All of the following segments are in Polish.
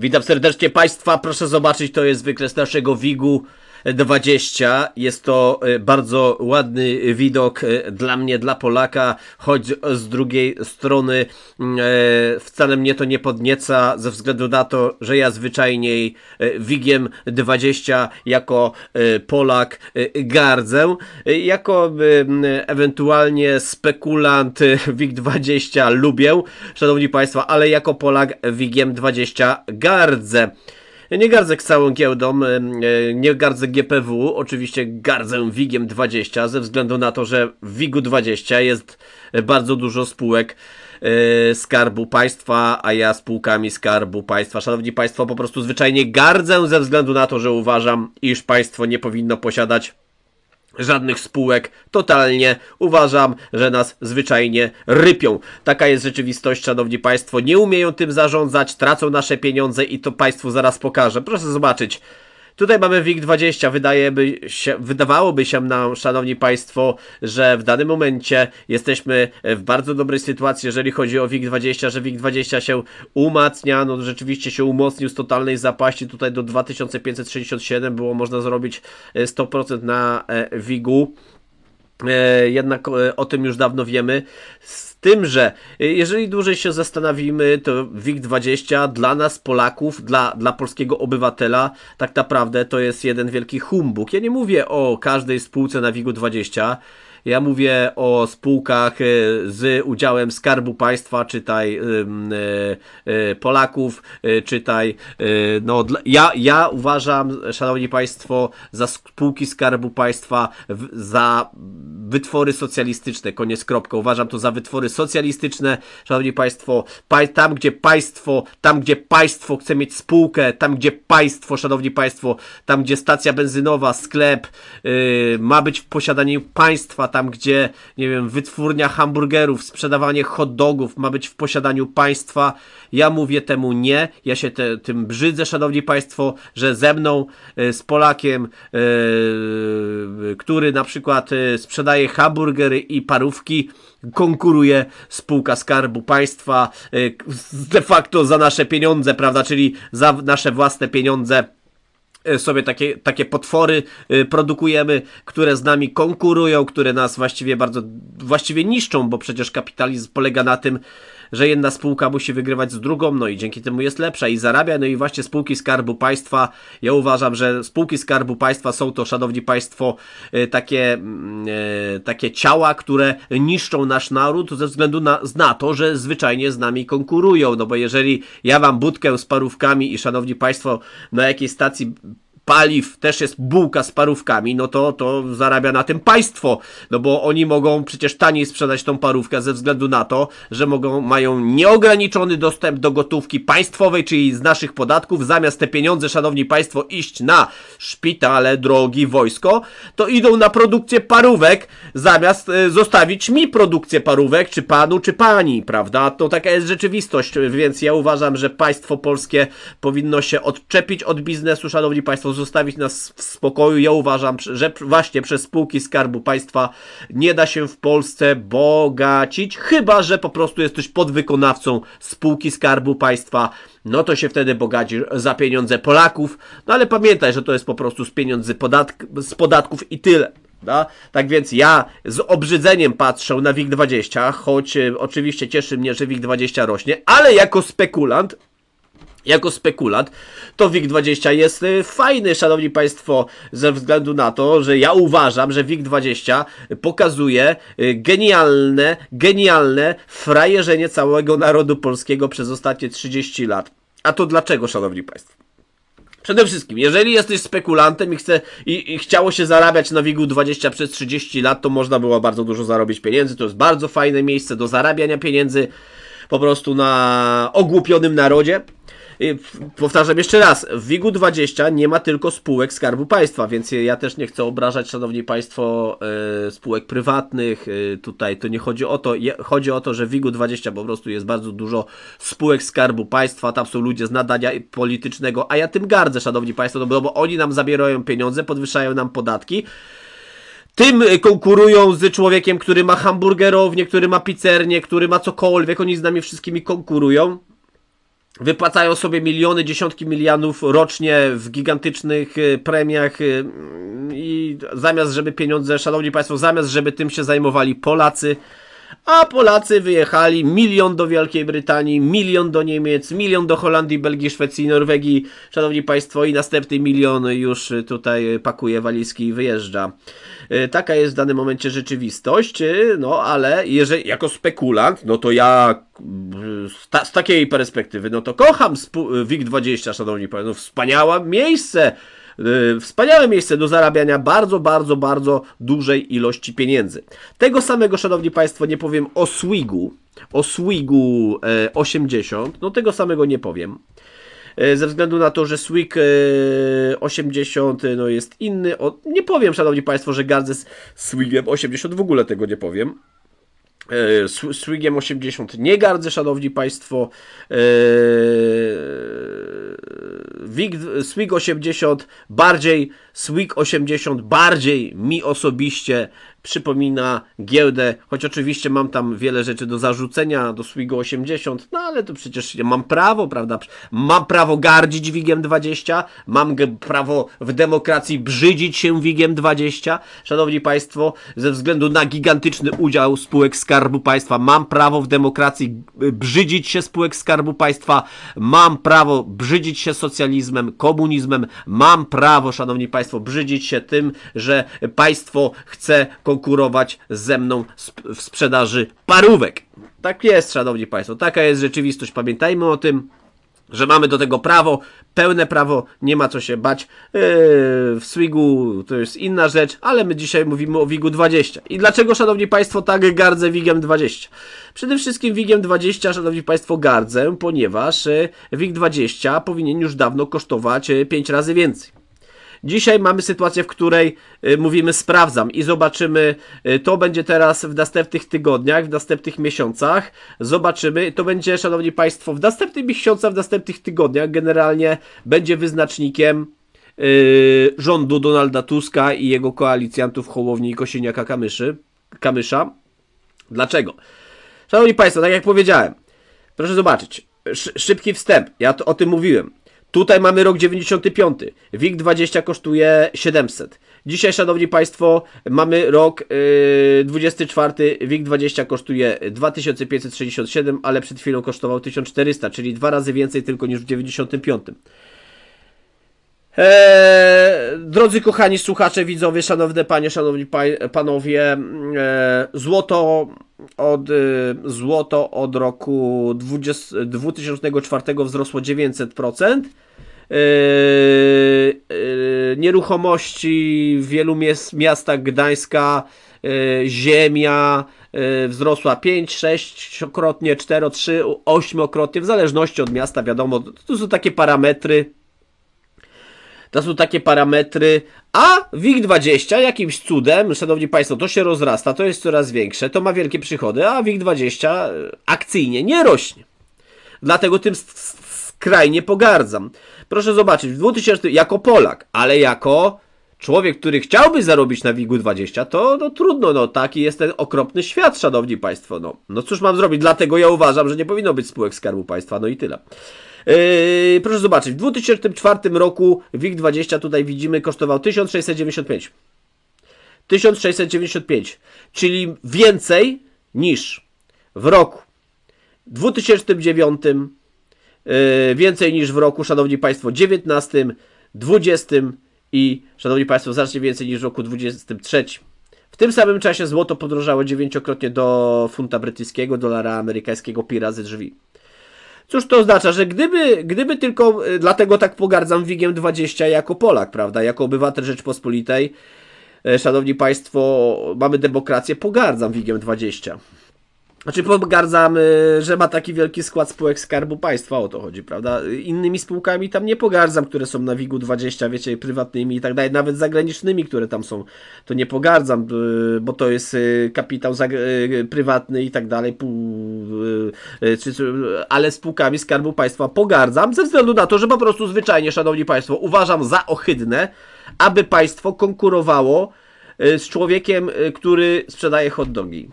Witam serdecznie Państwa, proszę zobaczyć, to jest wykres naszego WIG-u. 20. Jest to y, bardzo ładny widok y, dla mnie, dla Polaka, choć z drugiej strony y, wcale mnie to nie podnieca ze względu na to, że ja zwyczajniej Wigiem 20 jako Polak gardzę. Jako ewentualnie spekulant WIG 20 lubię, szanowni państwo, ale jako Polak Wigiem 20 gardzę. Ja nie gardzę całą giełdą, e, nie gardzę GPW, oczywiście gardzę WIGiem 20 ze względu na to, że w WIGu 20 jest bardzo dużo spółek e, Skarbu Państwa, a ja spółkami Skarbu Państwa. Szanowni Państwo, po prostu zwyczajnie gardzę ze względu na to, że uważam, iż państwo nie powinno posiadać żadnych spółek, totalnie. Uważam, że nas zwyczajnie rypią. Taka jest rzeczywistość, szanowni państwo. Nie umieją tym zarządzać, tracą nasze pieniądze i to państwu zaraz pokażę. Proszę zobaczyć. Tutaj mamy WIG20. się, wydawałoby się nam, szanowni państwo, że w danym momencie jesteśmy w bardzo dobrej sytuacji, jeżeli chodzi o WIG20, że WIG20 się umacnia, no rzeczywiście się umocnił z totalnej zapaści. Tutaj do 2567 było można zrobić 100% e, na e, WIG-u. E, jednak o tym już dawno wiemy tym, że y, jeżeli dłużej się zastanowimy, to WIG20 dla nas Polaków, dla, dla polskiego obywatela, tak naprawdę to jest jeden wielki humbug. Ja nie mówię o każdej spółce na WIG-20, ja mówię o spółkach e, z udziałem Skarbu Państwa, czytaj e, e, Polaków, czytaj. No, ja, ja uważam, szanowni państwo, za spółki Skarbu Państwa za wytwory socjalistyczne, koniec kropka. Uważam to za wytwory socjalistyczne. Szanowni państwo, tam gdzie państwo, tam gdzie państwo chce mieć spółkę, tam gdzie państwo, szanowni państwo, tam gdzie stacja benzynowa, sklep y, ma być w posiadaniu państwa, tam gdzie, nie wiem, wytwórnia hamburgerów, sprzedawanie hot dogów ma być w posiadaniu państwa. Ja mówię temu nie, ja się te, tym brzydzę, szanowni państwo, że ze mną, e, z Polakiem, yy, który na przykład e, sprzedaje hamburgery i parówki, konkuruje spółka Skarbu Państwa de facto za nasze pieniądze, prawda, czyli za nasze własne pieniądze E, sobie takie, takie potwory e, produkujemy, które z nami konkurują, które nas właściwie bardzo właściwie niszczą, bo przecież kapitalizm polega na tym, że jedna spółka musi wygrywać z drugą, no i dzięki temu jest lepsza i zarabia. No i właśnie spółki Skarbu Państwa, ja uważam, że spółki Skarbu Państwa są to, szanowni państwo, e, takie, mm, takie ciała, które niszczą nasz naród ze względu na, na to, że zwyczajnie z nami konkurują. No bo jeżeli ja wam budkę z parówkami i szanowni państwo na jakiej stacji paliw też jest bułka z parówkami, no to, to zarabia na tym państwo, no bo oni mogą przecież taniej sprzedać tą parówkę ze względu na to, że mogą, mają nieograniczony dostęp do gotówki państwowej, czyli z naszych podatków, zamiast te pieniądze, szanowni państwo, iść na szpitale, drogi, wojsko, to idą na produkcję parówek, zamiast y, zostawić mi produkcję parówek, czy panu, czy pani, prawda? To taka jest rzeczywistość, więc ja uważam, że państwo polskie powinno się odczepić od biznesu, szanowni państwo, zostawić nas w spokoju. Ja uważam, że właśnie przez spółki Skarbu Państwa nie da się w Polsce bogacić, chyba że po prostu jesteś podwykonawcą spółki Skarbu Państwa. No to się wtedy bogaci za pieniądze Polaków, no ale pamiętaj, że to jest po prostu z pieniędzy podatk z podatków i tyle. Da? Tak więc ja z obrzydzeniem patrzę na WIG20, choć e, oczywiście cieszy mnie, że WIG20 rośnie, ale jako spekulant jako spekulant, to WIG20 jest y, fajny, szanowni państwo, ze względu na to, że ja uważam, że WIG20 pokazuje y, genialne, genialne frajerzenie całego narodu polskiego przez ostatnie 30 lat. A to dlaczego, szanowni państwo? Przede wszystkim, jeżeli jesteś spekulantem i, chce, i, i chciało się zarabiać na WIG 20 przez 30 lat, to można było bardzo dużo zarobić pieniędzy. To jest bardzo fajne miejsce do zarabiania pieniędzy po prostu na ogłupionym narodzie. Y, powtarzam jeszcze raz, w WIGU 20 nie ma tylko spółek Skarbu Państwa, więc ja też nie chcę obrażać, szanowni państwo, y, spółek prywatnych. Y, tutaj to nie chodzi o to. Chodzi o to, że w WIGU 20 po prostu jest bardzo dużo spółek Skarbu Państwa, tam są ludzie z nadania politycznego, a ja tym gardzę, szanowni państwo, no bo oni nam zabierają pieniądze, podwyższają nam podatki. Tym konkurują z człowiekiem, który ma hamburgerownię, który ma pizzernię, który ma cokolwiek. Oni z nami wszystkimi konkurują wypłacają sobie miliony, dziesiątki milionów rocznie w gigantycznych y, premiach y, mm, i zamiast, żeby pieniądze, szanowni państwo, zamiast, żeby tym się zajmowali Polacy, a Polacy wyjechali milion do Wielkiej Brytanii, milion do Niemiec, milion do Holandii, Belgii, Szwecji, Norwegii, szanowni państwo, i następny milion już tutaj pakuje walizki i wyjeżdża. E, taka jest w danym momencie rzeczywistość, e, no ale jeżeli, jako spekulant, no to ja z, ta, z takiej perspektywy, no to kocham e, WIG20, szanowni państwo, no, wspaniałe miejsce, Y, wspaniałe miejsce do zarabiania bardzo, bardzo, bardzo dużej ilości pieniędzy. Tego samego, szanowni państwo, nie powiem o Swigu, o Swigu 80, e, no tego samego nie powiem e, ze względu na to, że Swig 80 e, no, jest inny. nie powiem, szanowni państwo, że gardzę z Swigiem 80, w ogóle tego nie powiem. Swigiem 80 nie gardzę, szanowni państwo. Swig 80 bardziej, Swig 80 bardziej mi osobiście przypomina giełdę, choć oczywiście mam tam wiele rzeczy do zarzucenia, do Swigo 80, no ale to przecież mam prawo, prawda? Mam prawo gardzić WIGiem 20, mam prawo w demokracji brzydzić się WIGiem 20. Szanowni Państwo, ze względu na gigantyczny udział spółek Skarbu Państwa, mam prawo w demokracji brzydzić się spółek Skarbu Państwa, mam prawo brzydzić się socjalizmem, komunizmem, mam prawo, Szanowni Państwo, brzydzić się tym, że państwo chce konkurować ze mną w sprzedaży parówek. Tak jest, szanowni państwo, taka jest rzeczywistość. Pamiętajmy o tym, że mamy do tego prawo, pełne prawo, nie ma co się bać. Yy, w Swigu to jest inna rzecz, ale my dzisiaj mówimy o Wigu 20. I dlaczego, szanowni państwo, tak gardzę Wigiem 20? Przede wszystkim Wigiem 20, szanowni państwo, gardzę, ponieważ yy, Wig 20 powinien już dawno kosztować 5 yy, razy więcej. Dzisiaj mamy sytuację, w której y, mówimy sprawdzam i zobaczymy, y, to będzie teraz w następnych tygodniach, w następnych miesiącach. Zobaczymy, to będzie, szanowni państwo, w następnych miesiącach, w następnych tygodniach generalnie będzie wyznacznikiem y, rządu Donalda Tuska i jego koalicjantów Hołowni i kosieniaka Kamyszy, Kamysza. Dlaczego? Szanowni Państwo, tak jak powiedziałem, proszę zobaczyć, szybki wstęp, ja to, o tym mówiłem. Tutaj mamy rok 95. WIG 20 kosztuje 700. Dzisiaj, szanowni państwo, mamy rok yy, 24. WIG 20 kosztuje 2567, ale przed chwilą kosztował 1400, czyli dwa razy więcej tylko niż w 95. Eee, drodzy kochani słuchacze, widzowie, szanowne panie, szanowni pa panowie, e, złoto od, e, złoto od roku 20, 2004 wzrosło 900%. E, eee, y, nieruchomości w wielu miastach Gdańska, y, ziemia wzrosła 5, 6-krotnie, 4, 3, 8-krotnie, w zależności od miasta, wiadomo, to są takie parametry to są takie parametry. A WIG20 jakimś cudem, szanowni państwo, to się rozrasta, to jest coraz większe, to ma wielkie przychody, a WIG20 e, akcyjnie nie rośnie. Dlatego tym skrajnie pogardzam. Proszę zobaczyć, w 2000 jako Polak, ale jako człowiek, który chciałby zarobić na WIG 20, to no trudno, no taki jest ten okropny świat, szanowni państwo. No, no cóż mam zrobić, dlatego ja uważam, że nie powinno być spółek Skarbu Państwa, no i tyle. Yy, proszę zobaczyć, w 2004 roku WIG20 tutaj widzimy kosztował 1695. 1695, czyli więcej niż w roku 2009, yy, więcej niż w roku, szanowni państwo, 19, 20 i, szanowni państwo, znacznie więcej niż w roku 23. W tym samym czasie złoto podrożało dziewięciokrotnie do funta brytyjskiego, dolara amerykańskiego, pi razy drzwi. Cóż to oznacza, że gdyby, gdyby tylko, e, dlatego tak pogardzam Wigiem 20 jako Polak, prawda, jako obywatel Rzeczpospolitej, e, Szanowni Państwo, mamy demokrację, pogardzam Wigiem 20. Znaczy pogardzam, y, że ma taki wielki skład spółek Skarbu Państwa, o to chodzi, prawda? Innymi spółkami tam nie pogardzam, które są na WIG-20, wiecie, prywatnymi i tak dalej, nawet zagranicznymi, które tam są, to nie pogardzam, y, bo to jest y, kapitał prywatny i tak dalej, ale spółkami Skarbu Państwa pogardzam, ze względu na to, że po prostu zwyczajnie, szanowni państwo, uważam za ohydne, aby państwo konkurowało z człowiekiem, który sprzedaje hot dogi.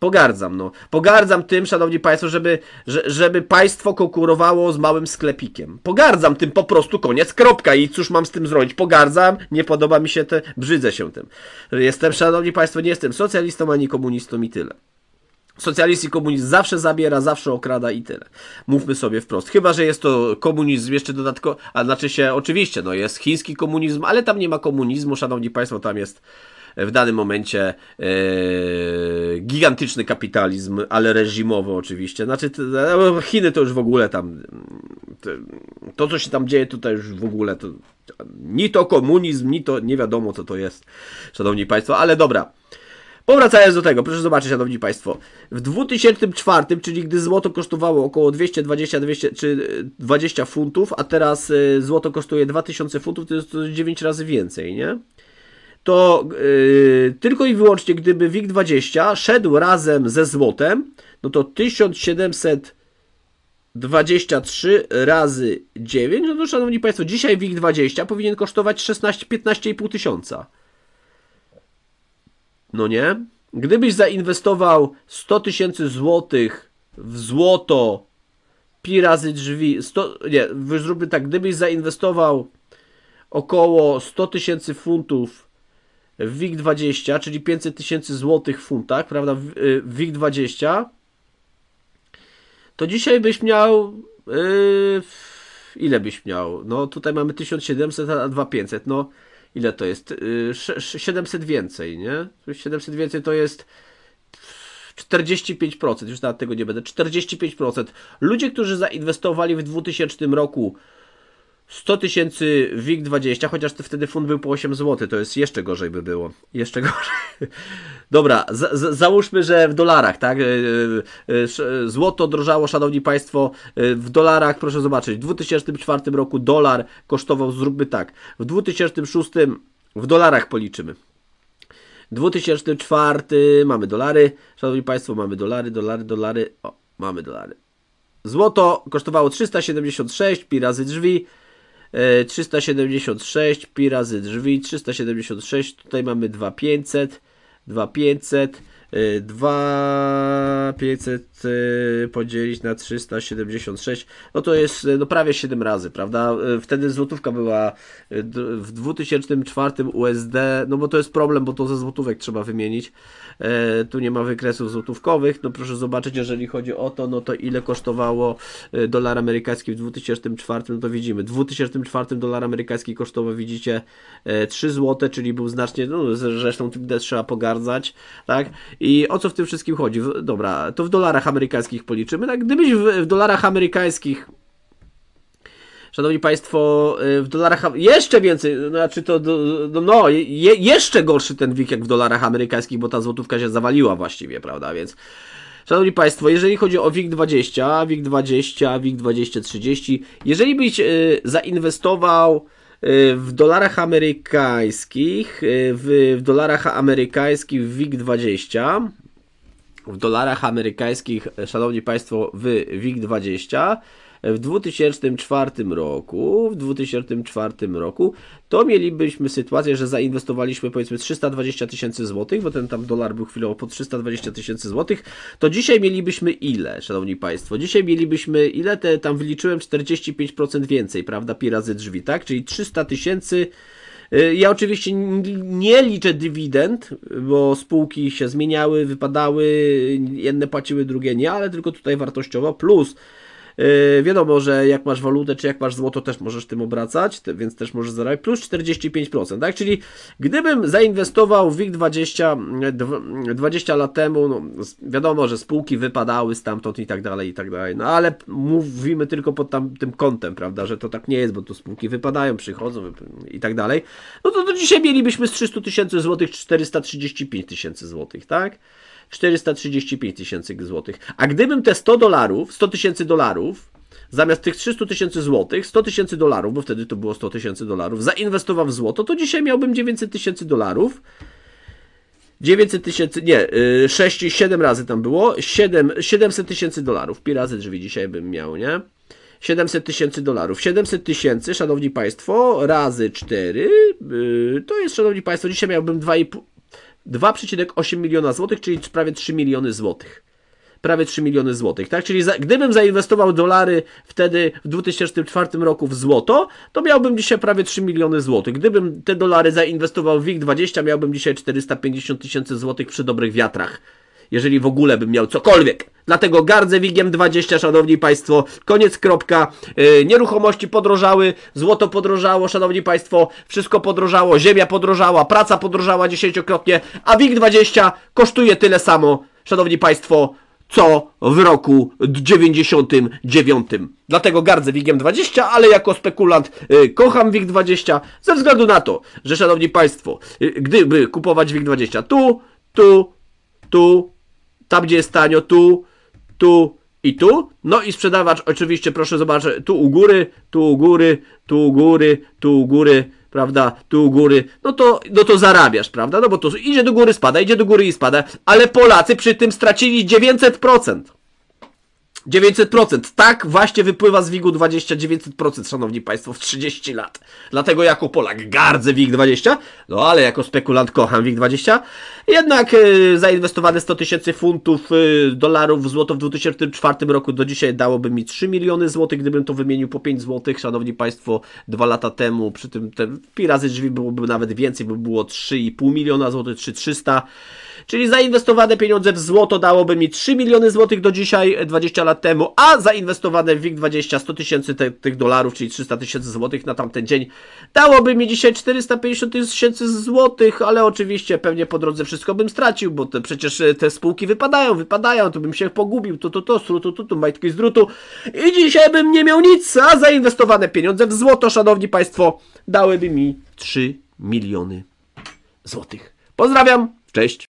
Pogardzam, no. Pogardzam tym, szanowni państwo, żeby, żeby państwo konkurowało z małym sklepikiem. Pogardzam tym po prostu, koniec, kropka. I cóż mam z tym zrobić? Pogardzam, nie podoba mi się te, brzydzę się tym. Jestem, szanowni państwo, nie jestem socjalistą ani komunistą i tyle. Socjalist i komunizm zawsze zabiera, zawsze okrada i tyle. Mówmy sobie wprost. Chyba, że jest to komunizm jeszcze dodatkowo, a znaczy się oczywiście, no jest chiński komunizm, ale tam nie ma komunizmu, szanowni państwo, tam jest w danym momencie e, gigantyczny kapitalizm, ale reżimowo oczywiście. Znaczy, e, no, Chiny to już w ogóle tam. To, co się tam dzieje, tutaj już w ogóle to. Ni to komunizm, ni to nie wiadomo, co to jest, szanowni państwo, ale dobra. Powracając do tego, proszę zobaczyć, szanowni państwo. W 2004, czyli gdy złoto kosztowało około 220 200, czy 20 e, funtów, a teraz e, złoto kosztuje 2000 funtów, to jest to 9 razy więcej, nie? to yy, tylko i wyłącznie gdyby WIG20 szedł razem ze złotem, no to 1723 razy 9, no to szanowni Państwo, dzisiaj WIG20 powinien kosztować 16-15,5 tysiąca. No nie? Gdybyś zainwestował 100 tysięcy złotych w złoto pi razy drzwi, 100, nie, zróbmy tak, gdybyś zainwestował około 100 tysięcy funtów w WIG20, czyli 500 tysięcy złotych w funtach, prawda, w y, WIG20, to dzisiaj byś miał, yy, ile byś miał? No tutaj mamy 1700, a 2500, no ile to jest? Yy, 700 więcej, nie? 700 więcej to jest 45%, już nawet tego nie będę, 45%. Ludzie, którzy zainwestowali w 2000 roku 100 tysięcy WIG20, chociaż wtedy fund był po 8 zł, to jest jeszcze gorzej by było. Jeszcze gorzej. Dobra, za, za, załóżmy, że w dolarach, tak? E, e, e, złoto drożało, szanowni państwo, w dolarach, proszę zobaczyć, w 2004 roku dolar kosztował, zróbmy tak, w 2006 w dolarach policzymy. 2004 mamy dolary, szanowni państwo, mamy dolary, dolary, dolary, o, mamy dolary. Złoto kosztowało 376, pi razy drzwi, 376 pi razy drzwi 376 tutaj mamy 2500 2500 2500 Y, podzielić na 376, no to jest no prawie 7 razy, prawda? Y, wtedy złotówka była y, w 2004 USD, no bo to jest problem, bo to ze złotówek trzeba wymienić. Tu nie ma wykresów złotówkowych, no proszę zobaczyć, jeżeli chodzi o to, no to ile kosztowało dolar amerykański w 2004, no to widzimy. W 2004 dolar amerykański kosztował, widzicie, 3 złote, czyli był znacznie, no zresztą tym trzeba pogardzać, tak? I o co w tym wszystkim chodzi? Dobra, to w dolarach amerykańskich policzymy, tak? Gdybyś w, w dolarach amerykańskich Szanowni Państwo, y, w dolarach jeszcze więcej, no, znaczy to, no, no je, jeszcze gorszy ten wik jak w dolarach amerykańskich, bo ta złotówka się zawaliła właściwie, prawda? Więc, Szanowni Państwo, jeżeli chodzi o WIG20, WIG20, WIG2030, jeżeli byś y, zainwestował y, w dolarach amerykańskich, w, w dolarach amerykańskich w WIG20, w dolarach amerykańskich, e, szanowni państwo, w WIG20 w 2004 e, roku, w 2004 roku, to mielibyśmy sytuację, że zainwestowaliśmy powiedzmy 320 tysięcy złotych, bo ten tam dolar był chwilowo po 320 tysięcy złotych, to dzisiaj mielibyśmy ile, szanowni państwo? Dzisiaj mielibyśmy ile? Te, tam wyliczyłem 45% więcej, prawda? Pi razy drzwi, tak? Czyli 300 tysięcy 000 Y, ja oczywiście nie liczę dywidend, bo spółki się zmieniały, wypadały, jedne płaciły, drugie nie, ale tylko tutaj wartościowo plus Yy, wiadomo, że jak masz walutę, czy jak masz złoto, też możesz tym obracać, więc też możesz zarabiać plus 45%, tak? Czyli gdybym zainwestował w WIG20 20 yy, yy, lat temu, no, wiadomo, że spółki wypadały stamtąd i tak dalej, i tak dalej, no ale mówimy tylko pod tam, tym kątem, prawda, że to tak nie jest, bo tu spółki wypadają, przychodzą i tak dalej, no to dzisiaj mielibyśmy z 300 tysięcy złotych 435 tysięcy złotych, tak? 435 tysięcy złotych. A gdybym te 100 dolarów, 100 tysięcy dolarów, zamiast tych 300 tysięcy złotych, 100 tysięcy dolarów, bo wtedy to było 100 tysięcy dolarów, zainwestował w złoto, to dzisiaj miałbym 900 tysięcy dolarów. 900 tysięcy, nie, 6, y, 7 razy tam było, 7, 700 tysięcy dolarów, pi razy drzwi dzisiaj bym miał, nie? 700 tysięcy dolarów. 700 tysięcy, szanowni państwo, razy 4, yy, to jest, szanowni państwo, dzisiaj miałbym 2,5, 2,8 miliona złotych, czyli prawie 3 miliony złotych. Prawie 3 miliony złotych, tak? Czyli za, gdybym zainwestował dolary wtedy w 2004 roku w złoto, to miałbym dzisiaj prawie 3 miliony złotych. Gdybym te dolary zainwestował w WIG20, miałbym dzisiaj 450 tysięcy złotych przy dobrych wiatrach jeżeli w ogóle bym miał cokolwiek. Dlatego gardzę Wigiem 20, szanowni państwo. Koniec, kropka. Yy, nieruchomości podrożały, złoto podrożało, szanowni państwo. Wszystko podrożało, ziemia podrożała, praca podrożała dziesięciokrotnie, a Wig 20 kosztuje tyle samo, szanowni państwo, co w roku 99. Dlatego gardzę WIGiem 20, ale jako spekulant yy, kocham WIG 20 ze względu na to, że szanowni państwo, yy, gdyby kupować WIG 20 tu, tu, tu, tam gdzie jest tanio, tu, tu i tu. No i sprzedawacz, oczywiście proszę zobaczyć, tu u góry, tu u góry, tu u góry, tu u góry, prawda, tu u góry, no to, no to zarabiasz, prawda, no bo to idzie do góry, spada, idzie do góry i spada, ale Polacy przy tym stracili 900%. 900%. Tak właśnie wypływa z WIG-u 20 900%, szanowni państwo, w 30 lat. Dlatego jako Polak gardzę WIG-20, no ale jako spekulant kocham WIG-20. Jednak yy, zainwestowane 100 tysięcy funtów, yy, dolarów w złoto w 2004 roku do dzisiaj dałoby mi 3 miliony złotych, gdybym to wymienił po 5 złotych, szanowni państwo, dwa lata temu. Przy tym te pi razy drzwi byłoby nawet więcej, by było 3,5 miliona złotych, 3300. Czyli zainwestowane pieniądze w złoto dałoby mi 3 miliony złotych do dzisiaj, 20 lat lat temu, a zainwestowane w WIG20 100 tysięcy tych dolarów, czyli 300 tysięcy złotych na tamten dzień, dałoby mi dzisiaj 450 tysięcy złotych, ale oczywiście pewnie po drodze wszystko bym stracił, bo te, przecież e, te spółki wypadają, wypadają, to bym się pogubił, to to to, strutu, tu tu, majtki z drutu i dzisiaj bym nie miał nic, a zainwestowane pieniądze w złoto, szanowni państwo, dałyby mi 3 miliony złotych. Pozdrawiam, cześć!